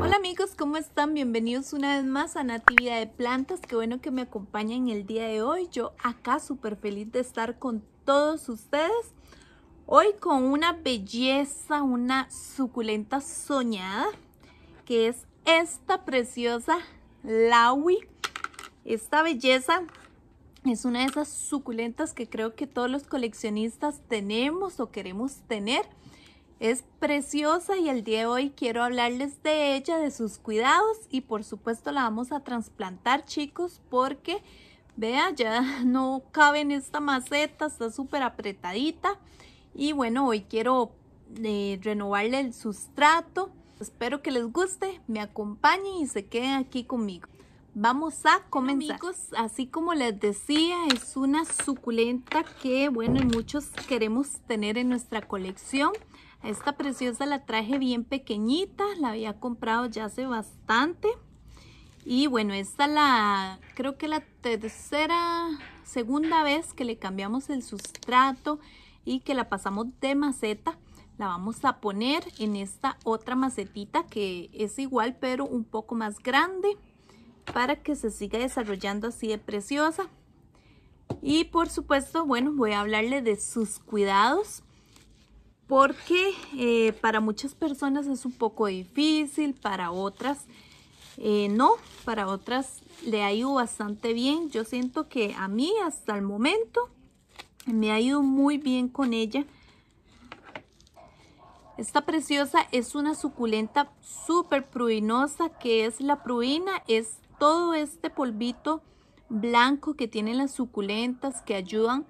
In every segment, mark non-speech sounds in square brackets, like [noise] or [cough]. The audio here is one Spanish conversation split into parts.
Hola amigos, ¿cómo están? Bienvenidos una vez más a Natividad de Plantas. Qué bueno que me acompañen el día de hoy. Yo acá súper feliz de estar con todos ustedes. Hoy con una belleza, una suculenta soñada, que es esta preciosa Lawi. Esta belleza es una de esas suculentas que creo que todos los coleccionistas tenemos o queremos tener. Es preciosa y el día de hoy quiero hablarles de ella, de sus cuidados y por supuesto la vamos a trasplantar chicos porque vea ya [laughs] no cabe en esta maceta, está súper apretadita y bueno hoy quiero eh, renovarle el sustrato. Espero que les guste, me acompañen y se queden aquí conmigo. Vamos a comenzar. Amigos, así como les decía, es una suculenta que, bueno, muchos queremos tener en nuestra colección. Esta preciosa la traje bien pequeñita, la había comprado ya hace bastante. Y bueno, esta la, creo que la tercera, segunda vez que le cambiamos el sustrato y que la pasamos de maceta. La vamos a poner en esta otra macetita que es igual pero un poco más grande para que se siga desarrollando así de preciosa. Y por supuesto, bueno, voy a hablarle de sus cuidados porque eh, para muchas personas es un poco difícil, para otras eh, no, para otras le ha ido bastante bien. Yo siento que a mí hasta el momento me ha ido muy bien con ella. Esta preciosa es una suculenta súper pruinosa que es la pruina es todo este polvito blanco que tienen las suculentas que ayudan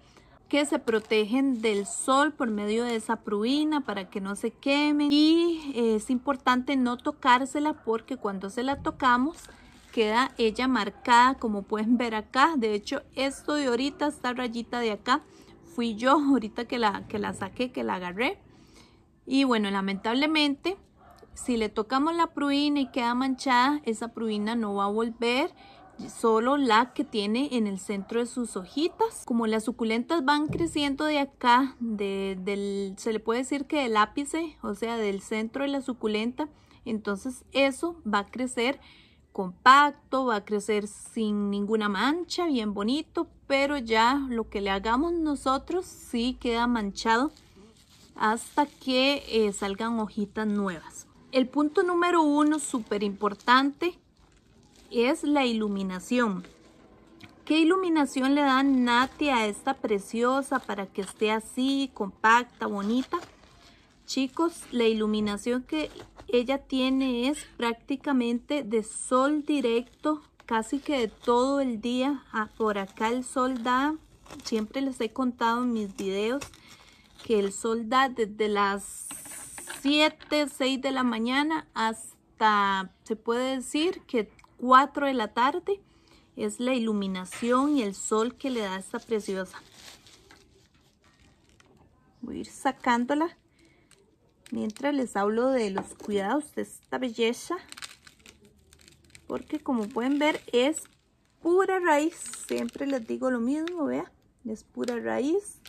que se protegen del sol por medio de esa pruina para que no se quemen y eh, es importante no tocársela porque cuando se la tocamos queda ella marcada como pueden ver acá de hecho esto de ahorita esta rayita de acá fui yo ahorita que la que la saqué que la agarré y bueno lamentablemente si le tocamos la pruina y queda manchada, esa pruina no va a volver solo la que tiene en el centro de sus hojitas. Como las suculentas van creciendo de acá, del, se le puede decir que del ápice, o sea, del centro de la suculenta, entonces eso va a crecer compacto, va a crecer sin ninguna mancha, bien bonito, pero ya lo que le hagamos nosotros sí queda manchado hasta que eh, salgan hojitas nuevas. El punto número uno, súper importante, es la iluminación. ¿Qué iluminación le da Nati a esta preciosa para que esté así, compacta, bonita? Chicos, la iluminación que ella tiene es prácticamente de sol directo, casi que de todo el día. Ah, por acá el sol da, siempre les he contado en mis videos, que el sol da desde las 7, 6 de la mañana hasta, se puede decir que 4 de la tarde es la iluminación y el sol que le da esta preciosa. Voy a ir sacándola mientras les hablo de los cuidados de esta belleza. Porque como pueden ver es pura raíz. Siempre les digo lo mismo, vea. Es pura raíz.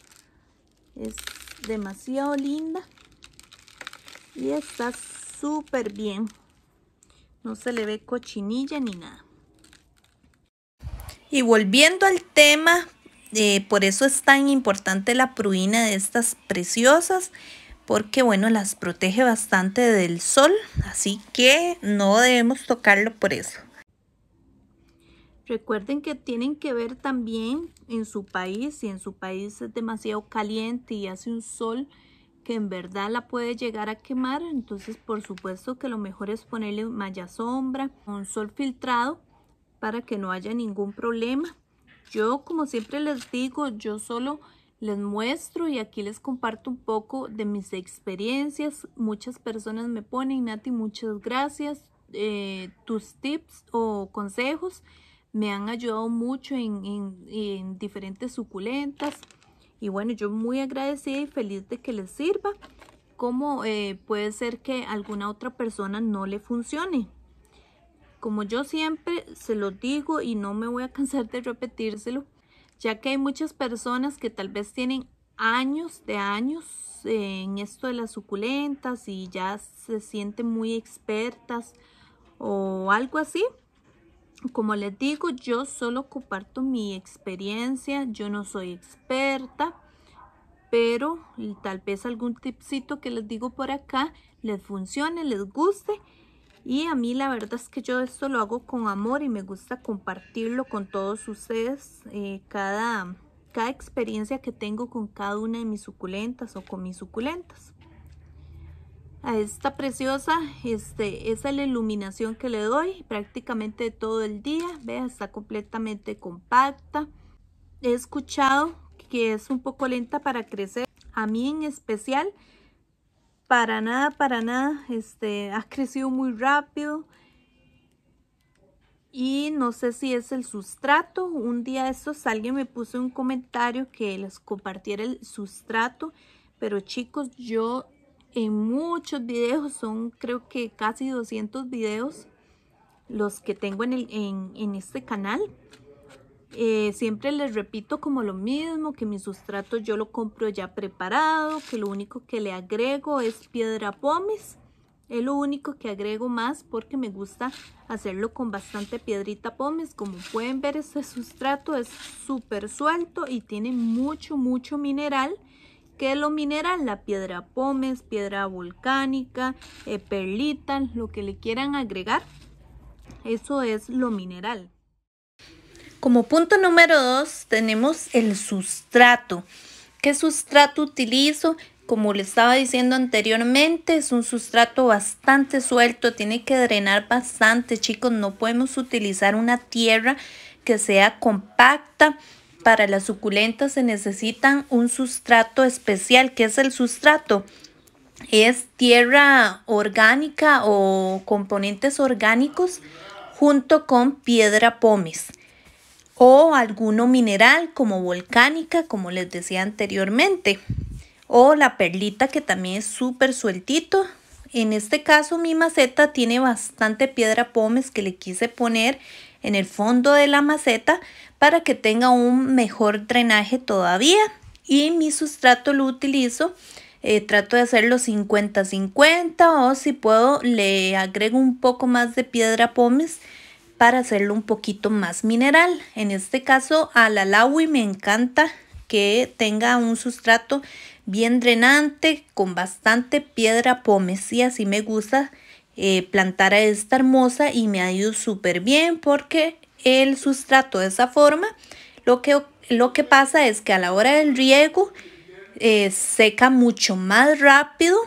Es demasiado linda. Y está súper bien. No se le ve cochinilla ni nada. Y volviendo al tema, eh, por eso es tan importante la pruina de estas preciosas porque bueno, las protege bastante del sol, así que no debemos tocarlo por eso. Recuerden que tienen que ver también en su país, si en su país es demasiado caliente y hace un sol que en verdad la puede llegar a quemar, entonces por supuesto que lo mejor es ponerle malla sombra, un sol filtrado para que no haya ningún problema. Yo como siempre les digo, yo solo les muestro y aquí les comparto un poco de mis experiencias. Muchas personas me ponen, Nati, muchas gracias. Eh, tus tips o consejos me han ayudado mucho en diferentes suculentas. Y bueno, yo muy agradecida y feliz de que les sirva. Como eh, puede ser que alguna otra persona no le funcione. Como yo siempre se lo digo y no me voy a [laughs] cansar de repetírselo, ya que hay muchas personas que tal vez tienen años de años eh, en esto de las suculentas y ya se sienten muy expertas o algo así como les digo, yo solo comparto mi experiencia, yo no soy experta, pero tal vez algún tipcito que les digo por acá les funcione, les guste. Y a mí la verdad es que yo esto lo hago con amor y me gusta compartirlo con todos ustedes. Eh, cada, cada experiencia que tengo con cada una de mis suculentas o con mis suculentas esta preciosa, este, es la iluminación que le doy prácticamente todo el día, vea, está completamente compacta. He escuchado que es un poco lenta para crecer, a mí en especial, para nada, para nada, este, ha crecido muy rápido. Y no sé si es el sustrato, un día de estos alguien me puso un comentario que les compartiera el sustrato, pero chicos, yo en muchos videos, son creo que casi 200 videos los que tengo en, el, en, este canal. Eh, siempre les repito como lo mismo, que mi sustrato yo lo compro ya preparado, que lo único que le agrego es piedra pómez. Es lo único que agrego más porque me gusta hacerlo con bastante piedrita pómez. Como pueden ver, este sustrato es súper suelto y tiene mucho, mucho mineral que lo mineral, la piedra pómez, piedra volcánica, eh, perlita, lo que le quieran agregar, eso es lo mineral. Como punto número dos tenemos el sustrato. ¿Qué sustrato utilizo? Como le estaba diciendo anteriormente, es un sustrato bastante suelto, tiene que drenar bastante, chicos. No podemos utilizar una tierra que sea compacta para las suculentas se necesitan un sustrato especial, que es el sustrato. Es tierra orgánica o componentes orgánicos junto con piedra pómez o alguno mineral como volcánica, como les decía anteriormente, o la perlita que también es súper sueltito. En este caso mi maceta tiene bastante piedra pómez que le quise poner en el fondo de la maceta para que tenga un mejor drenaje todavía. Y mi sustrato lo utilizo, eh, trato de hacerlo 50-50 o si puedo le agrego un poco más de piedra pómez para hacerlo un poquito más mineral. En este caso a la Lawi me encanta que tenga un sustrato bien drenante con bastante piedra pómez y así me gusta eh, plantar a esta hermosa y me ha ido súper bien porque el sustrato de esa forma, lo que, lo que pasa es que a la hora del riego eh, seca mucho más rápido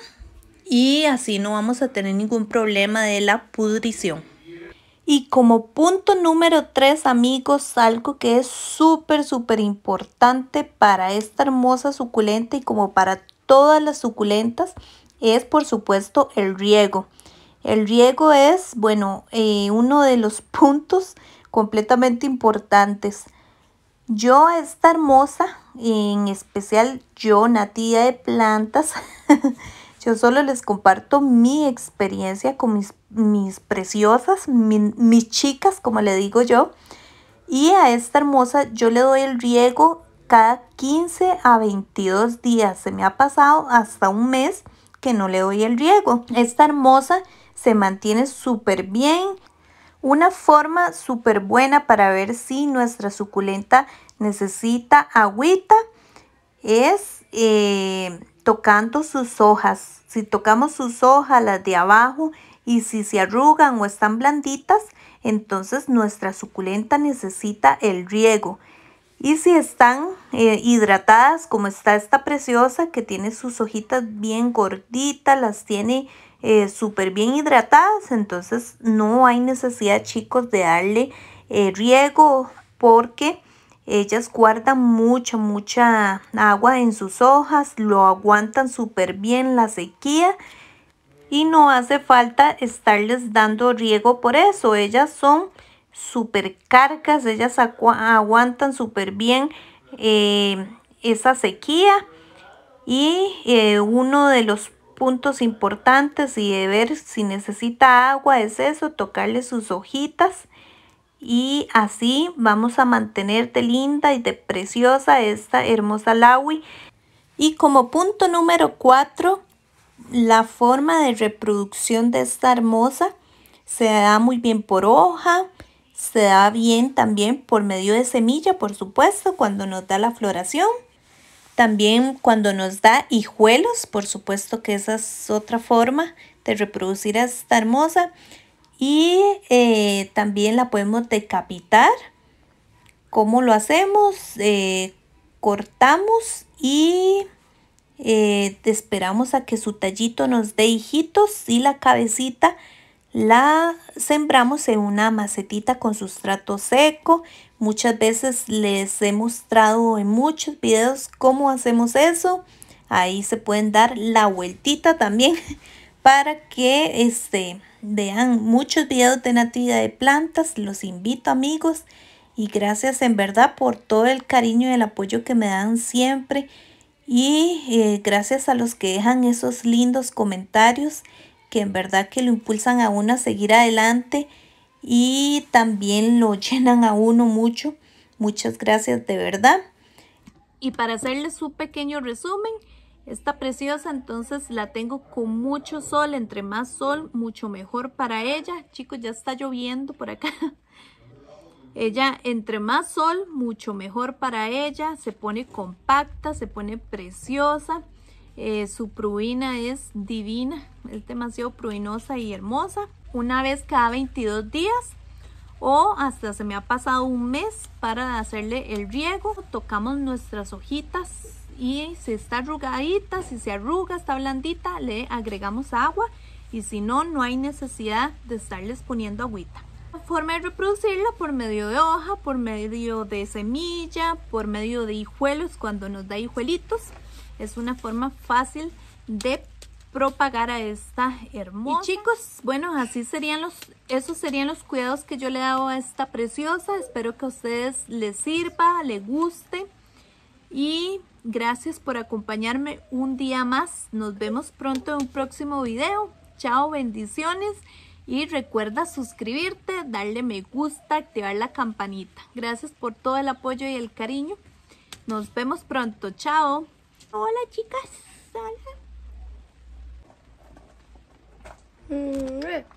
y así no vamos a tener ningún problema de la pudrición. Y como punto número 3 amigos, algo que es súper súper importante para esta hermosa suculenta y como para todas las suculentas es por supuesto el riego. El riego es, bueno, eh, uno de los [laughs] puntos completamente importantes. Yo a esta hermosa, en especial yo, nativa de plantas, [laughs] yo solo les comparto mi experiencia con mis, mis preciosas, mis chicas, como le digo yo. Y a esta hermosa yo le doy el riego cada 15 a 22 días. Se me ha pasado hasta un mes que no le doy el riego. Esta hermosa se mantiene súper bien una forma súper buena para ver si nuestra suculenta necesita agüita es eh, tocando sus hojas. Si tocamos sus hojas, las de abajo, y si se arrugan o están blanditas, entonces nuestra suculenta necesita el riego. Y si están eh, hidratadas, como está esta preciosa que tiene sus hojitas bien gorditas, las tiene eh, súper bien hidratadas, entonces no hay necesidad chicos de darle eh, riego porque ellas guardan mucha, mucha agua en sus hojas, lo aguantan súper bien la sequía y no hace falta estarles dando riego por eso. Ellas son súper cargas, ellas aguantan súper bien eh, esa sequía y uno de los puntos importantes y de ver si necesita agua es eso, tocarle sus hojitas y así vamos a mantenerte linda y de preciosa esta hermosa lawi. Y como punto número 4, la forma de reproducción de esta hermosa se da muy bien por hoja, se da bien también por medio de semilla, por supuesto, cuando nos da la floración. También cuando nos da hijuelos, por supuesto que esa es otra forma de reproducir a esta hermosa. Y eh, también la podemos decapitar. ¿Cómo lo hacemos? Eh, cortamos y eh, esperamos a que su tallito nos dé hijitos y la cabecita la sembramos en una macetita con sustrato seco. Muchas veces les he mostrado en muchos videos cómo hacemos eso. Ahí se pueden dar la vueltita también [laughs] para que este, vean muchos videos de natividad de plantas. Los invito amigos y gracias en verdad por todo el cariño y el apoyo que me dan siempre. Y eh, gracias a los que dejan esos lindos comentarios que en verdad que lo impulsan a uno a seguir adelante y también lo [laughs] llenan a uno mucho. Muchas gracias de verdad. Y para hacerles un pequeño resumen, esta preciosa entonces la tengo con mucho sol, entre más sol mucho mejor para ella. Chicos, ya está lloviendo por acá. [laughs] Ella, entre más sol, mucho mejor para ella. Se pone compacta, se pone preciosa. Eh, su pruina es divina, es demasiado pruinosa y hermosa. Una vez cada 22 días o hasta se me ha pasado un mes para hacerle el riego. Tocamos nuestras hojitas y si está arrugadita, si se arruga, está blandita, le agregamos agua y si no, no hay necesidad de estarles poniendo agüita. forma de reproducirla por medio de hoja, por medio de semilla, por medio de hijuelos cuando nos da hijuelitos. Es una forma fácil de propagar a esta hermosa. Y chicos, bueno, así serían los, esos serían los cuidados que yo le he dado a esta preciosa. Espero que a ustedes les sirva, les guste. Y gracias por acompañarme un día más. Nos vemos pronto en un próximo video. Chao, bendiciones. Y recuerda suscribirte, darle me gusta, activar la campanita. Gracias por todo el apoyo y el cariño. Nos vemos pronto. Chao. Hola chicas, hola. Mm, eh.